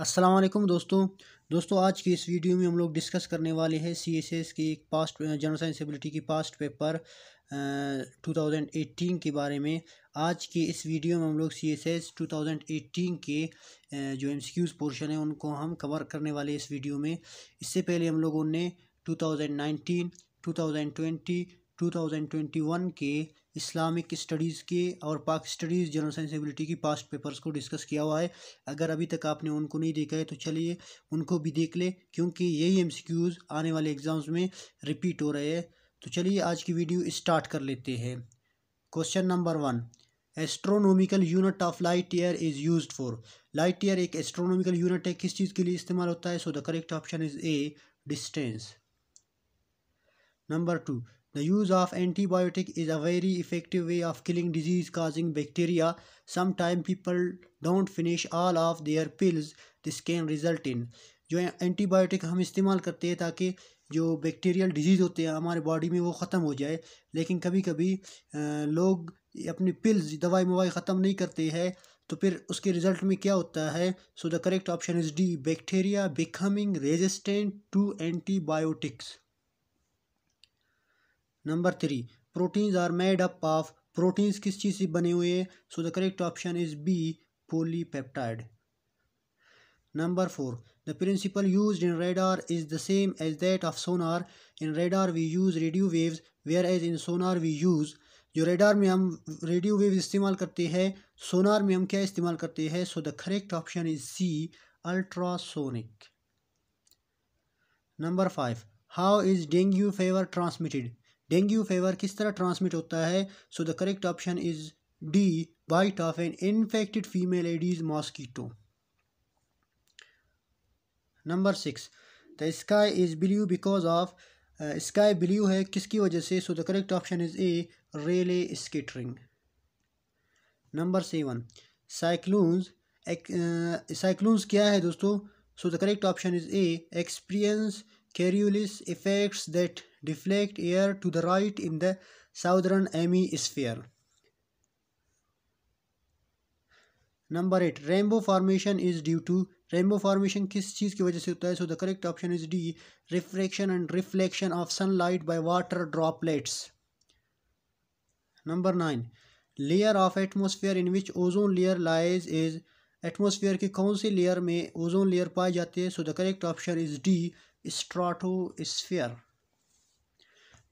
असलम दोस्तों दोस्तों आज की इस वीडियो में हम लोग डिस्कस करने वाले हैं सी एस एस की पास्ट जनरल साइंस एबिलिटी की past paper two thousand eighteen के बारे में आज की इस वीडियो में हम लोग C S S two thousand eighteen के जो एम सी क्यूज़ पोर्शन है उनको हम कवर करने वाले इस वीडियो में इससे पहले हम लोगों ने two thousand nineteen two thousand twenty 2021 के इस्लामिक स्टडीज़ के और Pak studies general science ability की पास्ट पेपर्स को डिस्कस किया हुआ है अगर अभी तक आपने उनको नहीं देखा है तो चलिए उनको भी देख लें क्योंकि यही एम आने वाले एग्ज़ाम्स में रिपीट हो रहे हैं तो चलिए आज की वीडियो स्टार्ट कर लेते हैं question number one astronomical unit of light year is use for light year एक एस्ट्रोनॉमिकल यूनिट है किस चीज़ के लिए इस्तेमाल होता है so the correct option is A distance number two The use of antibiotic is a very effective way of killing disease causing bacteria. Sometimes people don't finish all of their pills. This can result in जो antibiotic हम इस्तेमाल करते हैं ताकि जो bacterial disease होते हैं हमारे बॉडी में वो ख़त्म हो जाए लेकिन कभी कभी लोग अपनी पिल्स दवाई मवाई ख़त्म नहीं करते हैं तो फिर उसके रिजल्ट में क्या होता है so the correct option is D bacteria becoming resistant to antibiotics number three proteins are made up of proteins किस चीज़ से बने हुए हैं so the correct option is B number four the principle use in radar is the same as that of sonar in radar we use radio radio where as in sonar we use जो radar में हम radio wave इस्तेमाल करते हैं सोनार में हम क्या इस्तेमाल करते हैं so the correct option is C ultrasonic number five how is dengue fever transmitted dengue fever किस तरह ट्रांसमिट होता है so the correct option is D bite of an infected female aedes mosquito number six the sky is blue because of sky blue है किसकी वजह से so the correct option is A Rayleigh scattering number seven cyclones cyclones क्या है दोस्तों so the correct option is A experience Coriolis effects that air to the right in the southern hemisphere number eight rainbow formation is due to rainbow formation किस चीज़ की वजह से होता है so the correct option is D reflection and reflection of sunlight by water droplets number nine layer of atmosphere in which ozone layer lies is atmosphere की कौन सी लेयर में ओजोन लेयर पाए जाते हैं so the correct option is D stratosphere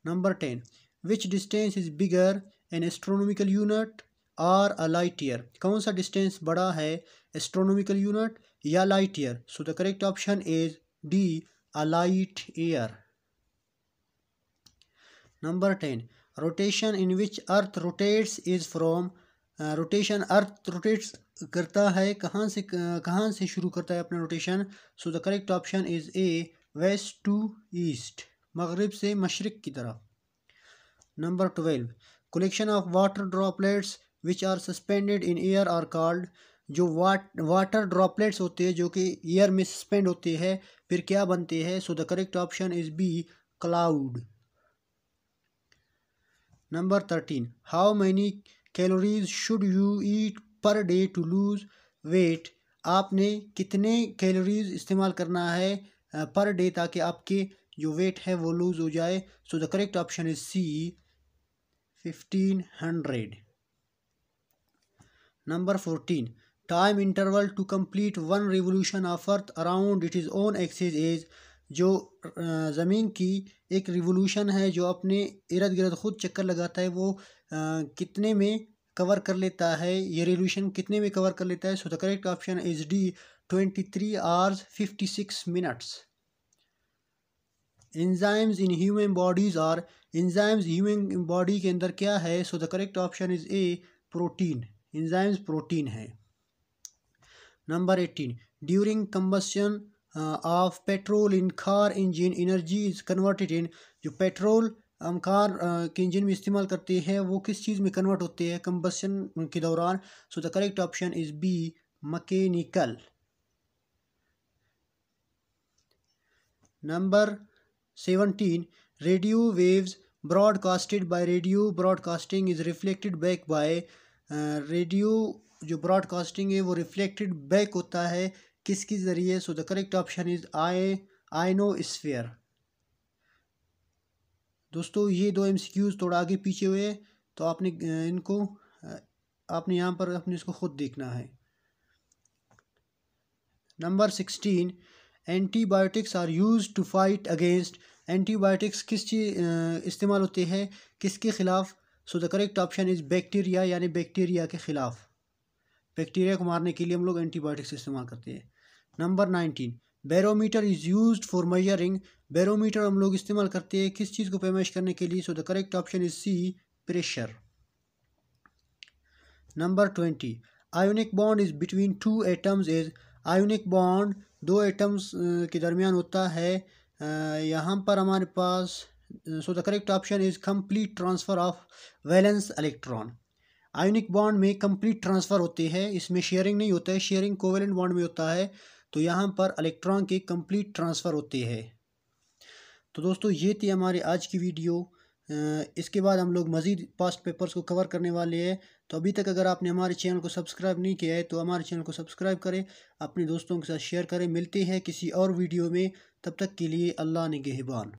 Number 10. Which distance is bigger, an astronomical unit or a light year? कौन सा distance बड़ा है astronomical unit या light year? So the correct option is D, a light year. Number 10. Rotation in which Earth rotates is from uh, rotation Earth rotates करता है कहाँ से कहाँ से शुरू करता है अपना rotation so the correct option is A west to east मगरब से मशरक़ की तरफ number twelve collection of water droplets which are suspended in air are called जो वाट वाटर ड्रॉपलेट्स होते हैं जो कि एयर में सस्पेंड होते हैं फिर क्या बनते हैं so the correct option is B cloud number thirteen how many calories should you eat per day to lose weight आपने कितने कैलोरीज इस्तेमाल करना है पर डे ताकि आपके जो वेट है वो लूज़ हो जाए so the correct option is C fifteen hundred number fourteen time interval to complete one revolution of earth around it is own axis is जो ज़मीन की एक रिवोल्यूशन है जो अपने इर्द गिर्द खुद चक्कर लगाता है वो कितने में कवर कर लेता है ये रिवोल्यूशन कितने में कवर कर लेता है so the correct option is D twenty three hours fifty six minutes enzymes in human bodies are enzymes human body के अंदर क्या है so the correct option is A protein enzymes protein है number eighteen during combustion of petrol in car engine energy is converted in जो petrol हम car uh, के engine में इस्तेमाल करते हैं वो किस चीज़ में कन्वर्ट होते हैं कम्बसन के दौरान so the correct option is B mechanical number seventeen radio waves broadcasted by radio broadcasting is reflected back by radio जो ब्रॉडकास्टिंग है वो रिफ्लेक्टेड बैक होता है किसके ज़रिए so the correct option is I ionosphere दोस्तों ये दो एम थोड़ा आगे पीछे हुए तो आपने इनको आपने यहाँ पर अपने इसको खुद देखना है number sixteen antibiotics are use to fight against antibiotics किस चीज़ इस्तेमाल होते हैं किसके ख़िलाफ़ so the correct option is bacteria यानी बैक्टीरिया के ख़िलाफ़ बैक्टीरिया को मारने के लिए हम लोग एंटीबायोटिक्स इस्तेमाल करते हैं number nineteen barometer is use for measuring barometer हम लोग इस्तेमाल करते हैं किस चीज़ को पेमाइश करने के लिए so the correct option is C pressure number twenty ionic bond is between two atoms is ionic bond दो एटम्स के दरमियान होता है यहाँ पर हमारे पास so the correct option is complete transfer of valence electron ionic bond में कंप्लीट ट्रांसफ़र होती है इसमें शेयरिंग नहीं होता है शेयरिंग कोवेलेंट बॉन्ड में होता है तो यहाँ पर इलेक्ट्रॉन की कंप्लीट ट्रांसफ़र होती है तो दोस्तों ये थी हमारी आज की वीडियो इसके बाद हम लोग मज़ीद पास्ट पेपर्स को कवर करने वाले हैं तो अभी तक अगर आपने हमारे चैनल को सब्सक्राइब नहीं किया है तो हमारे चैनल को सब्सक्राइब करें अपने दोस्तों के साथ शेयर करें मिलते हैं किसी और वीडियो में तब तक के लिए अल्लाह ने गहबान